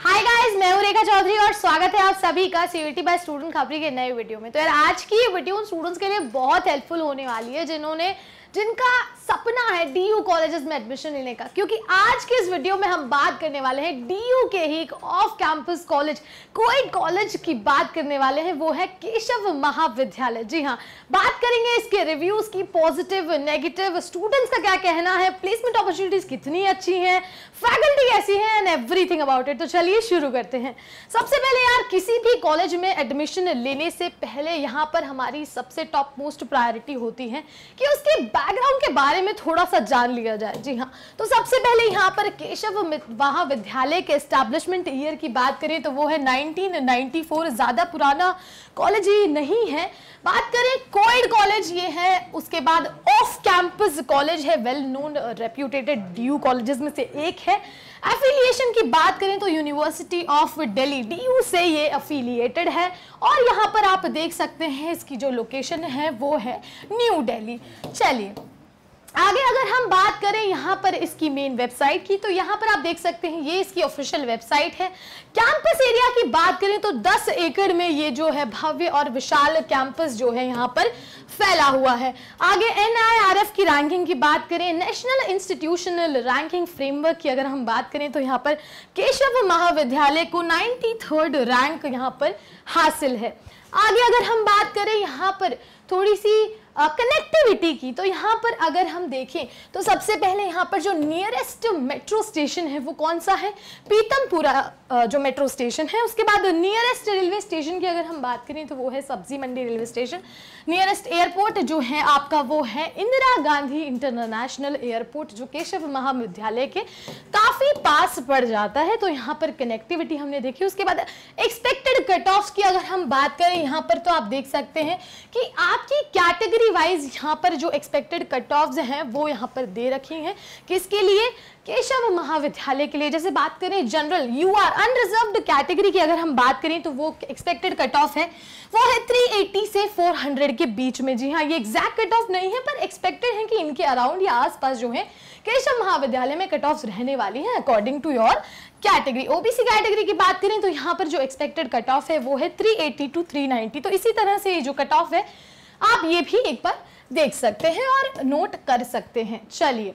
Hi guys मैं हूं रेखा चौधरी और स्वागत है आप सभी का सीवीटी बाय स्टूडेंट खबरी के नए वीडियो में तो यार आज की ये वीडियो उन स्टूडेंट्स के लिए बहुत हेल्पफुल होने वाली है जिन्होंने जिनका सपना है डीयू कॉलेजेस में एडमिशन लेने का क्योंकि आज के इस वीडियो में हम बात करने वाले हैं डीयू के ही एक off campus college coed college की बात करने वाले हैं वो है केशव महाविद्यालय जी हाँ बात करेंगे इसके रिव्यूज की पॉजिटिव नेगेटिव स्टूडेंट्स का क्या कहना है प्लेसमेंट अपॉर्चुनिटीज कितनी अच्छी है फैकल्टी कैसी है एंड एवरीथिंग अबाउट इट तो चलिए शुरू करते हैं सबसे पहले यार किसी भी कॉलेज में एडमिशन लेने से पहले यहाँ पर हमारी सबसे टॉप मोस्ट प्रायोरिटी होती है कि उसके बैकग्राउंड के बारे बारे में थोड़ा सा जान लिया जाए जी हाँ तो सबसे पहले यहाँ पर केशव महाविद्यालय के एस्टेब्लिशमेंट ईयर की बात करें तो वो है 1994 ज़्यादा पुराना कॉलेज ये नहीं है बात करें कोइड कॉलेज ये है उसके बाद ऑफ कैंपस कॉलेज है well known reputed DU colleges में से एक है एफिलिएशन की बात करें तो यूनिवर्सिटी ऑफ दिल्ली डीयू से ये अफिलिएटेड है और यहाँ पर आप देख सकते हैं इसकी जो लोकेशन है वो है न्यू दिल्ली चलिए आगे अगर हम बात करें यहाँ पर इसकी मेन वेबसाइट की तो यहाँ पर आप देख सकते हैं ये इसकी ऑफिशियल वेबसाइट है कैंपस एरिया की बात करें तो 10 एकड़ में ये जो है भव्य और विशाल कैंपस जो है यहाँ पर फैला हुआ है आगे एनआईआरएफ की रैंकिंग की बात करें नेशनल इंस्टीट्यूशनल रैंकिंग फ्रेमवर्क की अगर हम बात करें तो यहाँ पर केशव महाविद्यालय को नाइन्टी थर्ड रैंक यहाँ पर हासिल है आगे अगर हम बात करें यहाँ पर थोड़ी सी कनेक्टिविटी की तो यहाँ पर अगर हम देखें तो सबसे पहले यहाँ पर जो नियरेस्ट मेट्रो स्टेशन है वो कौन सा है पीतमपुरा जो मेट्रो स्टेशन है उसके बाद नियरेस्ट रेलवे स्टेशन की अगर हम बात करें तो वो है Sabzi Mandi railway station nearest airport जो है आपका वो है इंदिरा गांधी इंटरनेशनल एयरपोर्ट जो केशव महाविद्यालय के काफ़ी पास पड़ जाता है तो यहाँ पर कनेक्टिविटी हमने देखी उसके बाद एक्सपेक्टेड कट ऑफ की अगर हम बात करें यहाँ पर तो आप देख सकते हैं कि आपकी कैटेगरी कैटेगरी वाइज यहाँ पर जो एक्सपेक्टेड कट ऑफ हैं वो यहाँ पर दे रखे हैं किसके लिए केशव महाविद्यालय के लिए जैसे बात करें general U R unreserved category की अगर हम बात करें तो वो एक्सपेक्टेड कट ऑफ है वो है 380 से 400 के बीच में जी हाँ ये एग्जैक्ट कट ऑफ नहीं है पर एक्सपेक्टेड है कि इनके अराउंड या आसपास जो है केशव महाविद्यालय में कट ऑफ रहने वाली हैं according to your category OBC category की बात करें तो यहाँ पर जो एक्सपेक्टेड कट ऑफ है वो है 380 टू 390 तो इसी तरह से ये जो कट ऑफ है आप ये भी एक बार देख सकते हैं और नोट कर सकते हैं चलिए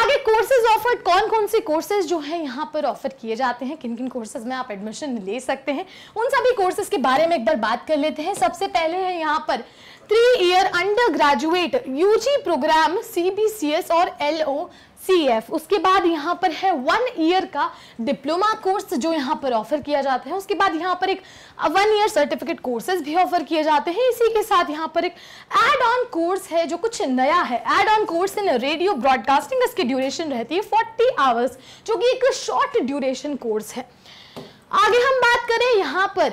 आगे कोर्सेज ऑफर्ड कौन कौन से कोर्सेज जो है यहाँ पर ऑफर किए जाते हैं किन किन कोर्सेज में आप एडमिशन ले सकते हैं उन सभी कोर्सेज के बारे में एक बार बात कर लेते हैं सबसे पहले है यहाँ पर three year under graduate UG program CBCS और एलओ एफ उसके बाद यहाँ पर है वन ईयर का डिप्लोमा कोर्स जो यहाँ पर ऑफर किया जाता है उसके बाद यहाँ पर एक वन ईयर सर्टिफिकेट कोर्सेज भी ऑफर किए जाते हैं इसी के साथ यहाँ पर एक एड ऑन कोर्स है जो कुछ नया है add on course in radio broadcasting इसकी ड्यूरेशन रहती है फोर्टी आवर्स जो कि एक शॉर्ट ड्यूरेशन कोर्स है आगे हम बात करें यहाँ पर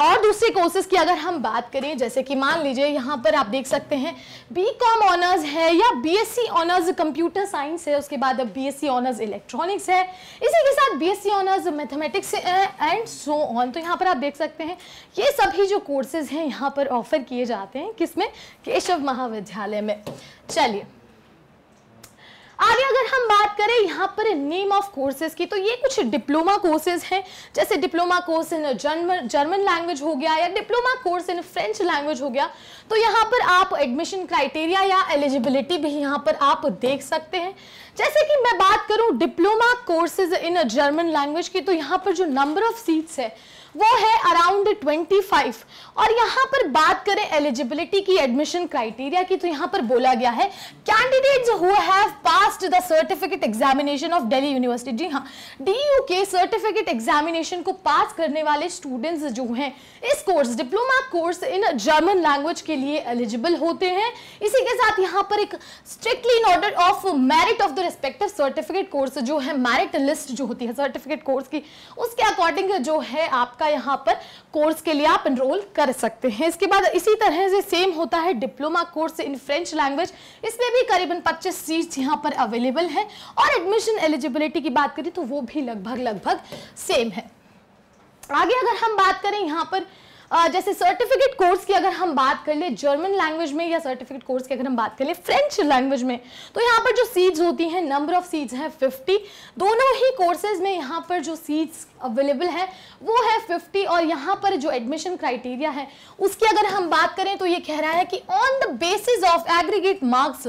और दूसरे कोर्सेज की अगर हम बात करें जैसे कि मान लीजिए यहाँ पर आप देख सकते हैं बी कॉम ऑनर्स है या B S C honours computer science है उसके बाद B S C honours electronics है इसी के साथ B S C honours mathematics and so on तो यहाँ पर आप देख सकते हैं ये सभी जो कोर्सेज हैं यहाँ पर ऑफर किए जाते हैं किसमें केशव महाविद्यालय में चलिए आगे अगर हम बात करें यहाँ पर नेम ऑफ कोर्सेज की तो ये कुछ डिप्लोमा कोर्सेज हैं जैसे diploma course in German German language हो गया या diploma course in French language हो गया तो यहाँ पर आप एडमिशन क्राइटेरिया या एलिजिबिलिटी भी यहाँ पर आप देख सकते हैं जैसे कि मैं बात करूँ diploma courses in German language की तो यहाँ पर जो नंबर ऑफ सीट्स है वो है अराउंड 25 और यहाँ पर बात करें एलिजिबिलिटी की एडमिशन क्राइटेरिया की तो यहाँ पर बोला गया है candidates who have passed the certificate examination of Delhi university जी हाँ डी के सर्टिफिकेट एग्जामिनेशन को पास करने वाले स्टूडेंट्स जो हैं इस course diploma course in German language के लिए एलिजिबल होते हैं इसी के साथ यहाँ पर एक strictly in order of merit of the respective certificate course जो है मेरिट लिस्ट जो होती है सर्टिफिकेट कोर्स की उसके अकॉर्डिंग जो है आपका आपका यहाँ पर कोर्स के लिए आप इनरोल कर सकते हैं इसके बाद इसी तरह से सेम होता है diploma course in French language इसमें भी करीबन 25 सीट्स यहाँ पर अवेलेबल हैं और एडमिशन एलिजिबिलिटी की बात करें तो वो भी लगभग लगभग सेम है आगे अगर हम बात करें यहाँ पर जैसे सर्टिफिकेट कोर्स की अगर हम बात कर ले जर्मन लैंग्वेज में या सर्टिफिकेट कोर्स की अगर हम बात कर ले फ्रेंच लैंग्वेज में तो यहाँ पर जो सीट्स होती हैं नंबर ऑफ सीट्स हैं 50 दोनों ही कोर्सेज में यहाँ पर जो सीट्स अवेलेबल है वो है 50 और यहाँ पर जो एडमिशन क्राइटेरिया है उसकी अगर हम बात करें तो ये कह रहा है कि on the basis of aggregate marks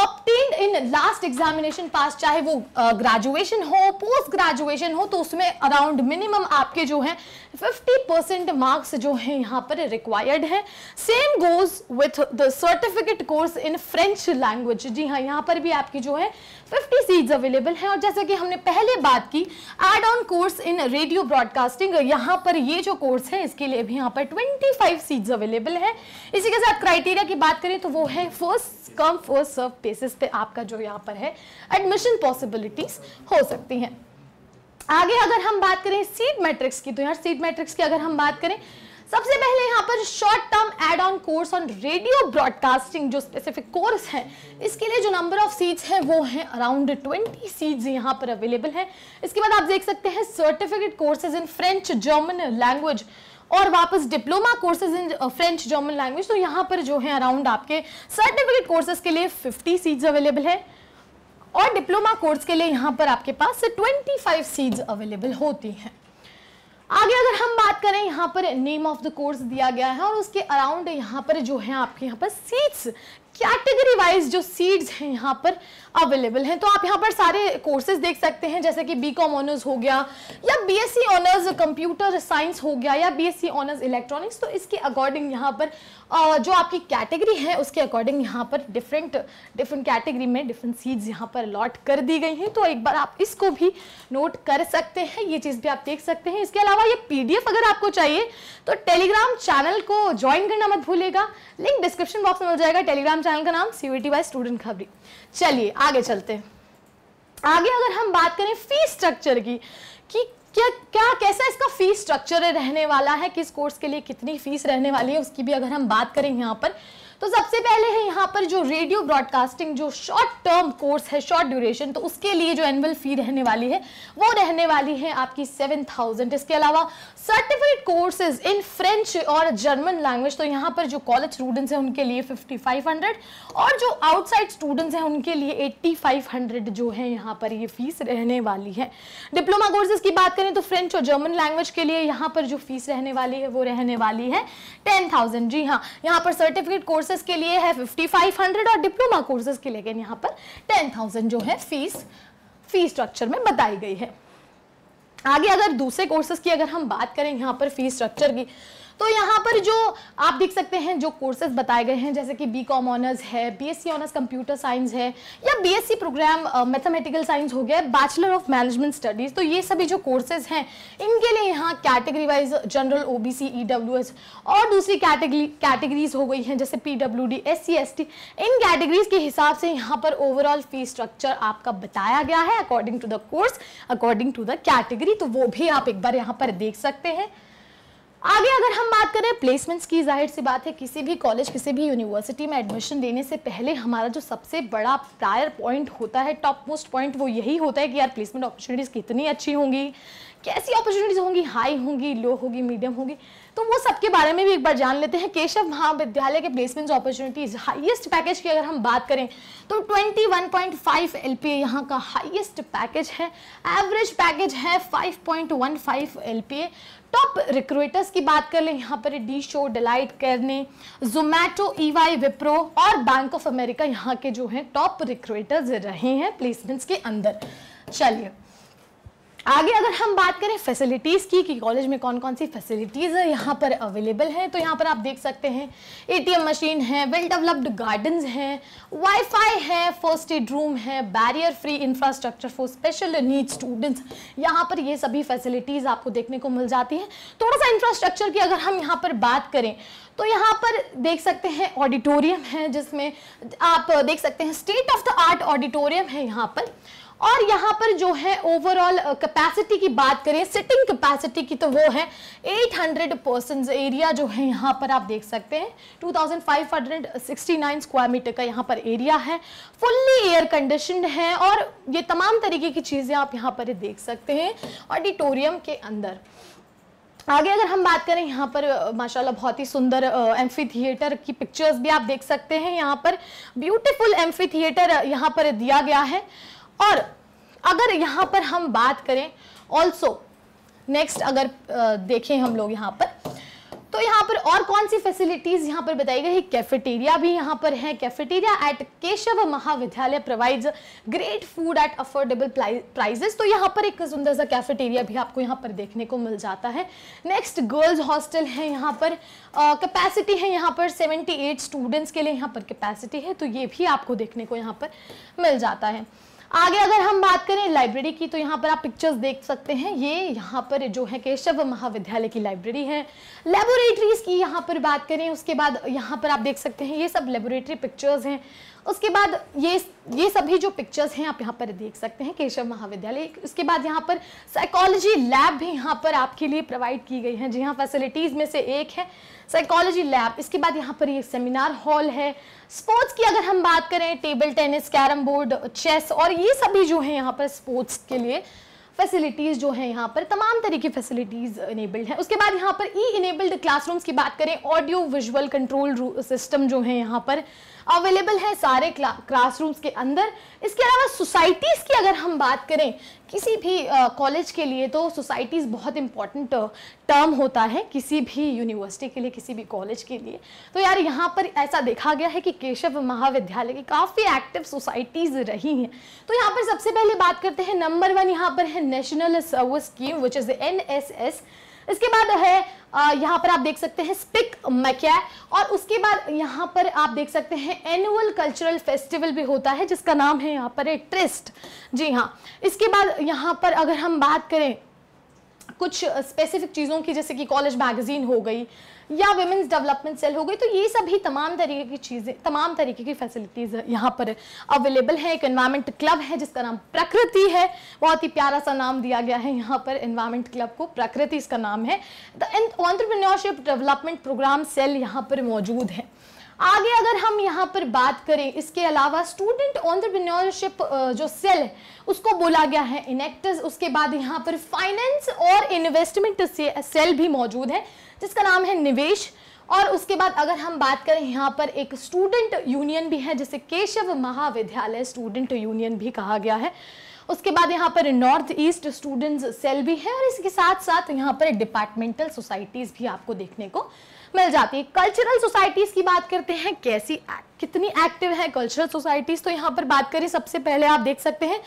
obtained in last examination pass चाहे वो ग्रेजुएशन हो पोस्ट ग्रेजुएशन हो तो उसमें अराउंड मिनिमम आपके जो हैं 50 परसेंट मार्क्स जो हैं यहाँ पर रिक्वायर्ड है same goes with the certificate course in French language जी हाँ यहाँ पर भी आपकी जो है 50 सीट्स अवेलेबल हैं और जैसा कि हमने पहले बात की add on course in radio broadcasting यहाँ पर ये जो कोर्स है इसके लिए भी यहाँ पर 25 सीट्स अवेलेबल है इसी के साथ क्राइटेरिया की बात करें तो वो है first come first serve basis पे आपका जो यहाँ पर है एडमिशन पॉसिबिलिटीज हो सकती हैं आगे अगर हम बात करें सीट मैट्रिक्स की तो यार सीट मैट्रिक्स की अगर हम बात करें सबसे पहले यहाँ पर short term add on course on radio broadcasting जो स्पेसिफिक कोर्स है इसके लिए जो नंबर ऑफ सीट्स हैं वो हैं अराउंड 20 सीट्स यहाँ पर अवेलेबल है इसके बाद आप देख सकते हैं certificate courses in French German language और वापस diploma courses in French German language तो यहाँ पर जो है अराउंड आपके सर्टिफिकेट कोर्सेज के लिए फिफ्टी सीट्स अवेलेबल है और डिप्लोमा कोर्स के लिए यहाँ पर आपके पास फाइव सीट्स अवेलेबल होती हैं आगे अगर हम बात करें यहाँ पर नेम ऑफ द कोर्स दिया गया है और उसके अराउंड यहाँ पर जो है आपके यहाँ पर सीट्स कैटेगरी वाइज जो सीट्स हैं यहाँ पर अवेलेबल हैं तो आप यहाँ पर सारे कोर्सेज देख सकते हैं जैसे कि बी कॉम ऑनर्स हो गया या B S C honours computer science हो गया या B S C honours electronics तो इसके अकॉर्डिंग यहाँ पर जो आपकी कैटेगरी है उसके अकॉर्डिंग यहाँ पर डिफरेंट डिफरेंट कैटेगरी में डिफरेंट सीट्स यहाँ पर अलॉट कर दी गई हैं तो एक बार आप इसको भी नोट कर सकते हैं ये चीज़ भी आप देख सकते हैं इसके अलावा ये पी अगर आपको चाहिए तो टेलीग्राम चैनल को ज्वाइन करना मत भूलेगा लिंक डिस्क्रिप्शन बॉक्स में मिल जाएगा टेलीग्राम चैनल का नाम सीवीटी बाय स्टूडेंट खबरी चलिए आगे चलते हैं आगे अगर हम बात करें फीस स्ट्रक्चर की कि क्या क्या कैसा इसका फीस स्ट्रक्चर रहने वाला है किस कोर्स के लिए कितनी फीस रहने वाली है उसकी भी अगर हम बात करें यहाँ पर तो सबसे पहले है यहाँ पर जो रेडियो ब्रॉडकास्टिंग जो शॉर्ट टर्म कोर्स है शॉर्ट ड्यूरेशन तो उसके लिए जो एनुअल फी रहने वाली है वो रहने वाली है आपकी सेवन थाउजेंड इसके अलावा सर्टिफिकेट कोर्सेज इन फ्रेंच और जर्मन लैंग्वेज तो यहाँ पर जो कॉलेज स्टूडेंट्स हैं उनके लिए फिफ्टी फाइव हंड्रेड और जो आउटसाइड स्टूडेंट्स हैं उनके लिए एट्टी फाइव हंड्रेड जो है यहाँ पर ये फीस रहने वाली है डिप्लोमा कोर्सेज की बात करें तो फ्रेंच और जर्मन लैंग्वेज के लिए यहाँ पर जो फीस रहने वाली है वो रहने वाली है टेन थाउजेंड जी हाँ यहाँ पर सर्टिफिकेट कोर्सेज कोर्सेज के लिए है 5500 और डिप्लोमा कोर्सेज के लिए यहाँ पर 10000 जो है फीस फी स्ट्रक्चर में बताई गई है आगे अगर दूसरे कोर्सेज की अगर हम बात करें यहाँ पर फीस स्ट्रक्चर की तो यहाँ पर जो आप देख सकते हैं जो कोर्सेज बताए गए हैं जैसे कि बी कॉम ऑनर्स है B S C honours computer science है या B S C program mathematical science हो गया बैचलर ऑफ मैनेजमेंट स्टडीज़ तो ये सभी जो कोर्सेज हैं इनके लिए यहाँ category wise general O B C E W S और दूसरी कैटेगरी कैटेगरीज हो गई हैं जैसे P W D S C S T इन कैटेगरीज के हिसाब से यहाँ पर ओवरऑल फीस स्ट्रक्चर आपका बताया गया है according to the course according to the category तो वो भी आप एक बार यहाँ पर देख सकते हैं आगे अगर हम बात करें प्लेसमेंट्स की जाहिर सी बात है किसी भी कॉलेज किसी भी यूनिवर्सिटी में एडमिशन देने से पहले हमारा जो सबसे बड़ा प्रायर पॉइंट होता है टॉप मोस्ट पॉइंट वो यही होता है कि यार प्लेसमेंट अपॉर्चुनिटीज़ कितनी अच्छी होंगी कैसी अपॉर्चुनिटीज़ होंगी हाई होंगी लो होगी मीडियम होगी तो वो सबके बारे में भी एक बार जान लेते हैं केशव महाविद्यालय के प्लेसमेंट अपॉर्चुनिटीज हाईएस्ट पैकेज की अगर हम बात करें तो 21.5 ए यहाँ का हाईएस्ट पैकेज है एवरेज पैकेज है 5.15 ए टॉप रिक्रूटर्स की बात कर लें यहाँ पर डी शो डिलाइट करने जोमैटो ईवाई विप्रो और बैंक ऑफ अमेरिका यहाँ के जो है टॉप रिक्रूटर्स रहे हैं प्लेसमेंट्स के अंदर चलिए आगे अगर हम बात करें फैसिलिटीज़ की कि कॉलेज में कौन कौन सी फैसिलिटीज़ है यहाँ पर अवेलेबल हैं तो यहाँ पर आप देख सकते हैं एटीएम मशीन है वेल डेवलप्ड गार्डन्स हैं वाईफाई है फर्स्ट एड रूम है barrier free infrastructure for special need students यहाँ पर ये सभी फैसिलिटीज़ आपको देखने को मिल जाती हैं थोड़ा सा इंफ्रास्ट्रक्चर की अगर हम यहाँ पर बात करें तो यहाँ पर देख सकते हैं ऑडिटोरियम है जिसमें आप देख सकते हैं state of the art auditorium है यहाँ पर और यहाँ पर जो है ओवरऑल कैपेसिटी uh, की बात करें सिटिंग कैपेसिटी की तो वो है 800 परसेंट एरिया जो है यहाँ पर आप देख सकते हैं 2569 स्क्वायर मीटर का यहाँ पर एरिया है फुल्ली एयर कंडीशन है और ये तमाम तरीके की चीज़ें आप यहाँ पर देख सकते हैं ऑडिटोरियम के अंदर आगे अगर हम बात करें यहाँ पर uh, माशाल्लाह बहुत ही सुंदर एम्फी uh, थिएटर की पिक्चर्स भी आप देख सकते हैं यहाँ पर ब्यूटीफुल एम्फी थिएटर यहाँ पर दिया गया है और अगर यहाँ पर हम बात करें ऑल्सो नेक्स्ट अगर देखें हम लोग यहाँ पर तो यहाँ पर और कौन सी फैसिलिटीज यहाँ पर बताई गई कैफेटेरिया भी यहाँ पर है cafeteria at Keshav Mahavidyalaya provides great food at affordable prices तो यहाँ पर एक सुंदर सा कैफेटेरिया भी आपको यहाँ पर देखने को मिल जाता है नेक्स्ट गर्ल्स हॉस्टल है यहाँ पर कैपेसिटी है यहाँ पर सेवेंटी स्टूडेंट्स के लिए यहाँ पर कैपेसिटी है तो ये भी आपको देखने को यहाँ पर मिल जाता है आगे अगर हम बात करें लाइब्रेरी की तो यहाँ पर आप पिक्चर्स देख सकते हैं ये यहाँ पर जो है केशव महाविद्यालय की लाइब्रेरी है लेबोरेटरीज की यहाँ पर बात करें उसके बाद यहाँ पर आप देख सकते हैं ये सब लेबोरेटरी पिक्चर्स हैं उसके बाद ये ये सभी जो पिक्चर्स हैं आप यहाँ पर देख सकते हैं केशव महाविद्यालय उसके बाद यहाँ पर साइकोलॉजी लैब भी यहाँ पर आपके लिए प्रोवाइड की गई है जी हाँ फैसिलिटीज़ में से एक है साइकोलॉजी लैब इसके बाद यहाँ पर ये सेमिनार हॉल है स्पोर्ट्स की अगर हम बात करें table tennis carrom board chess और ये सभी जो है यहाँ पर स्पोर्ट्स के लिए फैसिलिटीज़ जो हैं यहाँ पर तमाम तरह की फैसिलिटीज़ इनेबल्ड हैं उसके बाद यहाँ पर ई इनेबल्ड क्लासरूम्स की बात करें ऑडियो विजुअल कंट्रोल सिस्टम जो है यहाँ पर अवेलेबल है सारे क्लासरूम्स के अंदर इसके अलावा सोसाइटीज़ की अगर हम बात करें किसी भी कॉलेज के लिए तो सोसाइटीज़ बहुत इंपॉर्टेंट टर्म होता है किसी भी यूनिवर्सिटी के लिए किसी भी कॉलेज के लिए तो यार यहाँ पर ऐसा देखा गया है कि केशव महाविद्यालय की काफ़ी एक्टिव सोसाइटीज़ रही हैं तो यहाँ पर सबसे पहले बात करते हैं नंबर वन यहाँ पर है national service scheme which is N S S इसके बाद है यहाँ पर आप देख सकते हैं स्पिक मैकिया और उसके बाद यहाँ पर आप देख सकते हैं एनुअल कल्चरल फेस्टिवल भी होता है जिसका नाम है यहाँ पर है ट्रिस्ट जी हाँ इसके बाद यहाँ पर अगर हम बात करें कुछ स्पेसिफिक चीज़ों की जैसे कि कॉलेज मैगजीन हो गई या वेमेंस डेवलपमेंट सेल हो गई तो ये सभी तमाम तरीके की चीज़ें तमाम तरीके की फैसिलिटीज़ यहाँ पर अवेलेबल है एक इन्वायरमेंट क्लब है जिसका नाम प्रकृति है बहुत ही प्यारा सा नाम दिया गया है यहाँ पर इन्वायरमेंट क्लब को प्रकृति इसका नाम है the entrepreneurship development program cell यहाँ पर मौजूद है आगे अगर हम यहाँ पर बात करें इसके अलावा स्टूडेंट ऑन्टरप्रिन्योरशिप जो सेल है उसको बोला गया है इनेक्टर्स उसके बाद यहाँ पर फाइनेंस और इन्वेस्टमेंट सेल भी मौजूद है जिसका नाम है निवेश और उसके बाद अगर हम बात करें यहाँ पर एक स्टूडेंट यूनियन भी है जिसे केशव महाविद्यालय स्टूडेंट यूनियन भी कहा गया है उसके बाद यहाँ पर नॉर्थ ईस्ट स्टूडेंट्स सेल भी है और इसके साथ साथ यहाँ पर डिपार्टमेंटल सोसाइटीज़ भी आपको देखने को मिल जाती है कल्चरल सोसाइटीज़ की बात करते हैं कैसी एक्ट कितनी एक्टिव है कल्चरल सोसाइटीज तो यहाँ पर बात करें सबसे पहले आप देख सकते हैं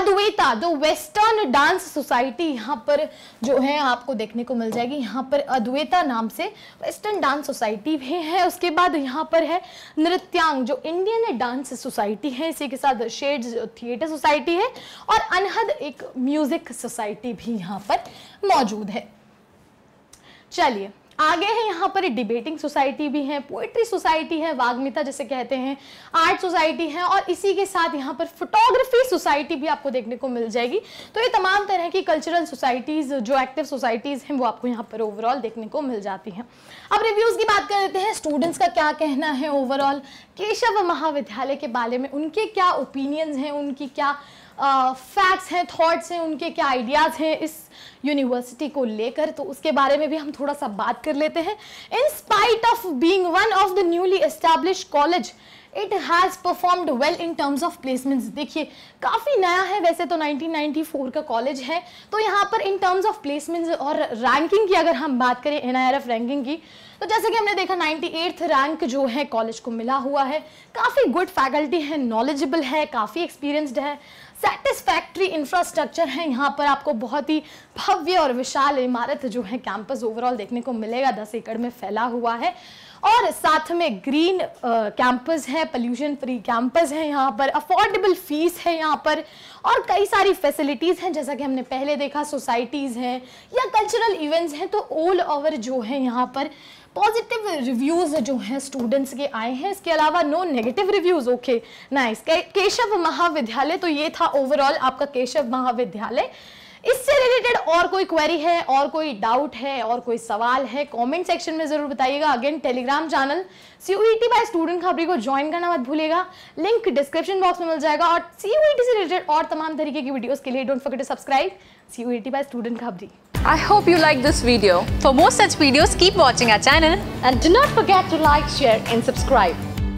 अद्वैता जो वेस्टर्न डांस सोसाइटी यहाँ पर जो है आपको देखने को मिल जाएगी यहाँ पर अद्वैता नाम से वेस्टर्न डांस सोसाइटी भी है उसके बाद यहाँ पर है नृत्यांग जो इंडियन डांस सोसाइटी है इसी के साथ शेड थिएटर सोसाइटी है और अनहद एक म्यूजिक सोसाइटी भी यहाँ पर मौजूद है चलिए आगे है यहाँ पर डिबेटिंग सोसाइटी भी है पोइट्री सोसाइटी है वाग्मिता जैसे कहते हैं आर्ट सोसाइटी है और इसी के साथ यहाँ पर फोटोग्राफी सोसाइटी भी आपको देखने को मिल जाएगी तो ये तमाम तरह की कल्चरल सोसाइटीज़ जो एक्टिव सोसाइटीज़ हैं वो आपको यहाँ पर ओवरऑल देखने को मिल जाती हैं अब रिव्यूज़ की बात कर लेते हैं स्टूडेंट्स का क्या कहना है ओवरऑल केशव महाविद्यालय के बारे में उनके क्या ओपिनियंस हैं उनकी क्या फैक्ट्स हैं थॉट्स हैं उनके क्या आइडियाज़ हैं इस यूनिवर्सिटी को लेकर तो उसके बारे में भी हम थोड़ा सा बात कर लेते हैं in spite of being one of the newly establish college it has performed well in terms of placements देखिए काफ़ी नया है वैसे तो 1994 का कॉलेज है तो यहाँ पर इन टर्म्स ऑफ प्लेसमेंट्स और रैंकिंग की अगर हम बात करें एन रैंकिंग की तो जैसे कि हमने देखा नाइन्टी रैंक जो है कॉलेज को मिला हुआ है काफ़ी गुड फैकल्टी है नॉलेजेबल है काफ़ी एक्सपीरियंसड है सेटिस्फैक्ट्री इंफ्रास्ट्रक्चर है यहाँ पर आपको बहुत ही भव्य और विशाल इमारत जो है कैंपस ओवरऑल देखने को मिलेगा दस एकड़ में फैला हुआ है और साथ में ग्रीन कैंपस है पोल्यूशन फ्री कैंपस है यहाँ पर अफोर्डेबल फीस है यहाँ पर और कई सारी फैसिलिटीज़ हैं जैसा कि हमने पहले देखा सोसाइटीज़ हैं या कल्चरल इवेंट्स हैं तो ऑल ओवर जो है यहाँ पर पॉजिटिव रिव्यूज जो हैं स्टूडेंट्स के आए हैं इसके अलावा no negative reviews okay nice Keshav Mahavidyalaya तो ये था ओवरऑल आपका केशव महाविद्यालय इससे रिलेटेड और कोई क्वेरी है और कोई डाउट है और कोई सवाल है कमेंट सेक्शन में ज़रूर बताइएगा again telegram channel C T by student Khabri को ज्वाइन करना मत भूलेगा लिंक डिस्क्रिप्शन बॉक्स में मिल जाएगा और सी टी e से रिलेटेड और तमाम तरीके की वीडियोस के लिए don't forget to subscribe C T by student Khabri I hope you like this video. For more such videos, keep watching our channel. And do not forget to like, share and subscribe.